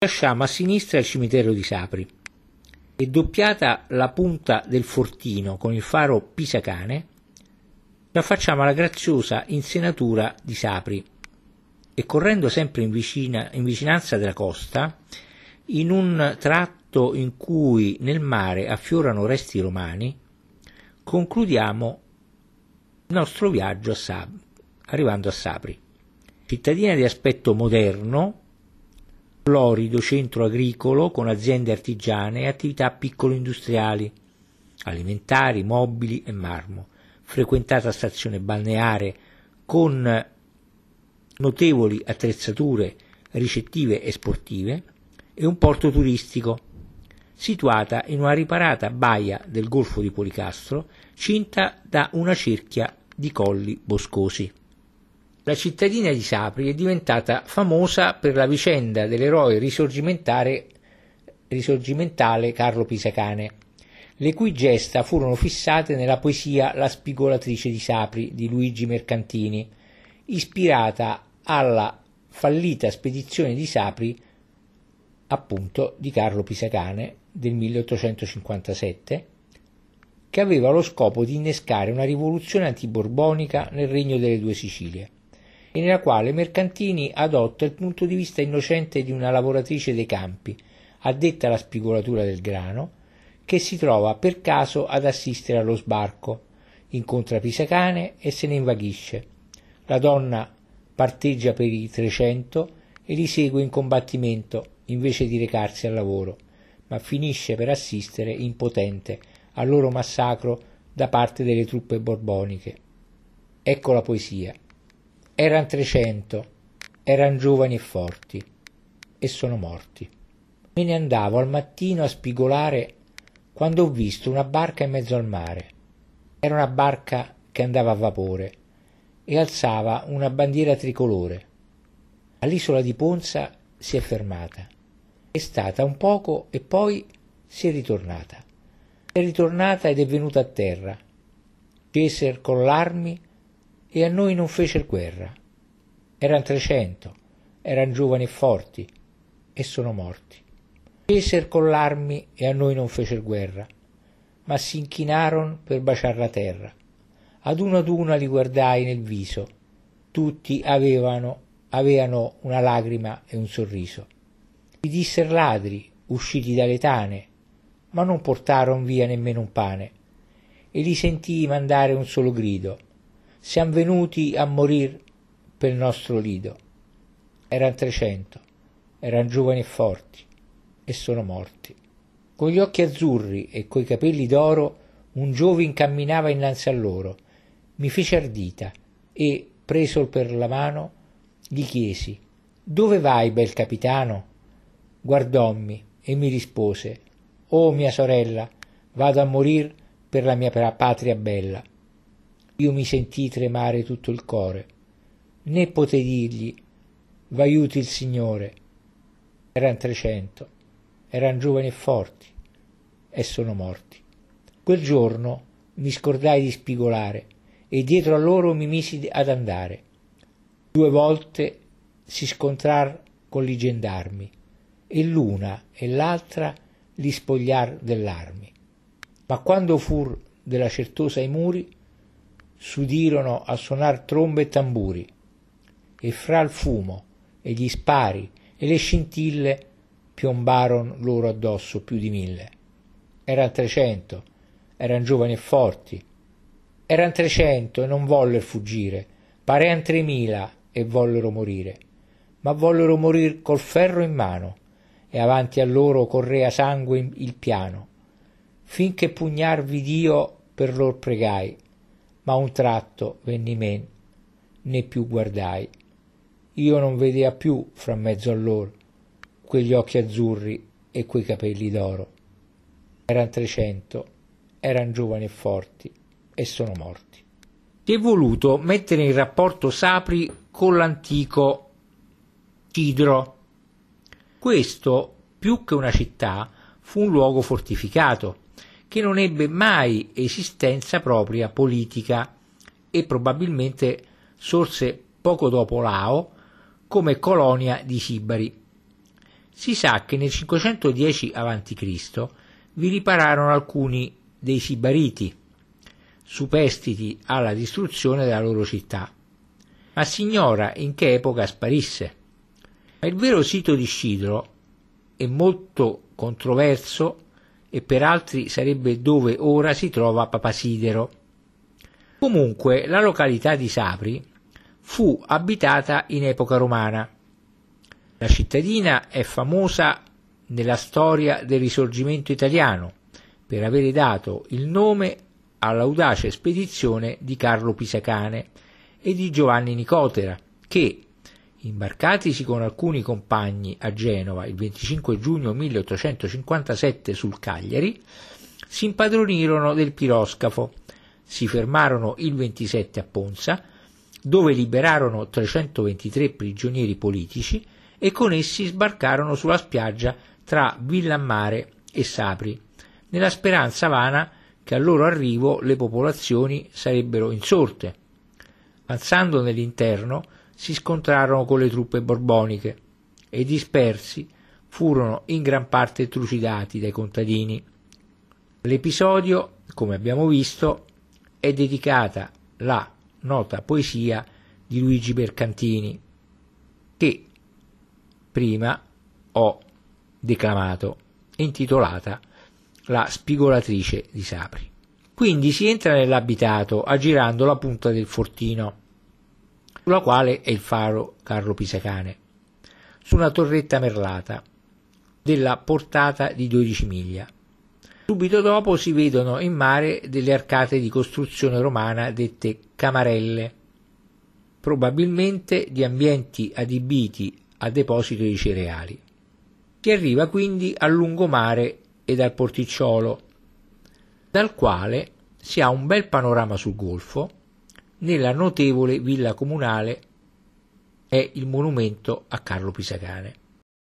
Lasciamo a sinistra il cimitero di Sapri e doppiata la punta del fortino con il faro Pisacane, ci affacciamo alla graziosa insenatura di Sapri e correndo sempre in, vicina, in vicinanza della costa, in un tratto in cui nel mare affiorano resti romani, concludiamo il nostro viaggio a Sab- arrivando a Sapri, cittadina di aspetto moderno florido centro agricolo con aziende artigiane e attività piccolo-industriali, alimentari, mobili e marmo, frequentata stazione balneare con notevoli attrezzature ricettive e sportive e un porto turistico, situata in una riparata baia del Golfo di Policastro, cinta da una cerchia di colli boscosi. La cittadina di Sapri è diventata famosa per la vicenda dell'eroe risorgimentale Carlo Pisacane, le cui gesta furono fissate nella poesia La spigolatrice di Sapri di Luigi Mercantini, ispirata alla fallita spedizione di Sapri, appunto di Carlo Pisacane del 1857, che aveva lo scopo di innescare una rivoluzione antiborbonica nel regno delle due Sicilie nella quale Mercantini adotta il punto di vista innocente di una lavoratrice dei campi, addetta alla spigolatura del grano, che si trova per caso ad assistere allo sbarco, incontra Pisacane e se ne invaghisce. La donna parteggia per i 300 e li segue in combattimento invece di recarsi al lavoro, ma finisce per assistere impotente al loro massacro da parte delle truppe borboniche. Ecco la poesia. Eran trecento, eran giovani e forti, e sono morti. Me ne andavo al mattino a spigolare quando ho visto una barca in mezzo al mare. Era una barca che andava a vapore e alzava una bandiera tricolore. All'isola di Ponza si è fermata. È stata un poco e poi si è ritornata. È ritornata ed è venuta a terra. Peser con l'armi e a noi non fecer guerra. Eran trecento, eran giovani e forti, e sono morti. Ceser con l'armi e a noi non fecer guerra, ma s'inchinaron per baciar la terra. Ad uno ad uno li guardai nel viso, tutti avevano, aveano una lagrima e un sorriso. Li disser ladri, usciti dalle tane, ma non portaron via nemmeno un pane, e li sentii mandare un solo grido, siamo venuti a morire per il nostro lido. Erano 300, erano giovani e forti, e sono morti. Con gli occhi azzurri e coi capelli d'oro, un giovin camminava innanzi a loro. Mi fece ardita e, preso per la mano, gli chiesi Dove vai, bel capitano? Guardommi e mi rispose Oh mia sorella, vado a morir per la mia patria bella io mi sentii tremare tutto il cuore, né potei dirgli v'aiuti il Signore. Eran trecento, eran giovani e forti, e sono morti. Quel giorno mi scordai di spigolare e dietro a loro mi misi ad andare. Due volte si scontrar con li gendarmi e l'una e l'altra li spogliar dell'armi. Ma quando fur della certosa i muri, s'udirono a suonar trombe e tamburi e fra il fumo e gli spari e le scintille piombaron loro addosso più di mille eran trecento eran giovani e forti eran trecento e non vollero fuggire parean tremila e vollero morire ma vollero morir col ferro in mano e avanti a loro correa sangue il piano finché pugnar vid'io per lor pregai ma a un tratto venni men, né più guardai. Io non vedea più fra mezzo a loro quegli occhi azzurri e quei capelli d'oro. Eran trecento, eran giovani e forti e sono morti. Ti è voluto mettere in rapporto Sapri con l'antico Cidro. Questo, più che una città, fu un luogo fortificato che non ebbe mai esistenza propria politica e probabilmente sorse poco dopo Lao come colonia di Sibari. Si sa che nel 510 a.C. vi ripararono alcuni dei Sibariti, superstiti alla distruzione della loro città, ma si ignora in che epoca sparisse. Ma il vero sito di Scidro, è molto controverso, e per altri sarebbe dove ora si trova Papasidero. Comunque la località di Sapri fu abitata in epoca romana. La cittadina è famosa nella storia del risorgimento italiano per avere dato il nome all'audace spedizione di Carlo Pisacane e di Giovanni Nicotera, che Imbarcatisi con alcuni compagni a Genova il 25 giugno 1857 sul Cagliari, si impadronirono del piroscafo, si fermarono il 27 a Ponza, dove liberarono 323 prigionieri politici e con essi sbarcarono sulla spiaggia tra Villammare e Sapri, nella speranza vana che al loro arrivo le popolazioni sarebbero insorte. Alzando nell'interno, si scontrarono con le truppe borboniche e dispersi furono in gran parte trucidati dai contadini. L'episodio, come abbiamo visto, è dedicata la nota poesia di Luigi Mercantini che prima ho declamato, intitolata La spigolatrice di Sapri. Quindi si entra nell'abitato aggirando la punta del fortino sulla quale è il faro Carlo Pisacane, su una torretta merlata, della portata di 12 miglia. Subito dopo si vedono in mare delle arcate di costruzione romana dette camarelle, probabilmente di ambienti adibiti a deposito di cereali. Si arriva quindi al lungomare e al porticciolo, dal quale si ha un bel panorama sul golfo nella notevole villa comunale è il monumento a Carlo Pisacane.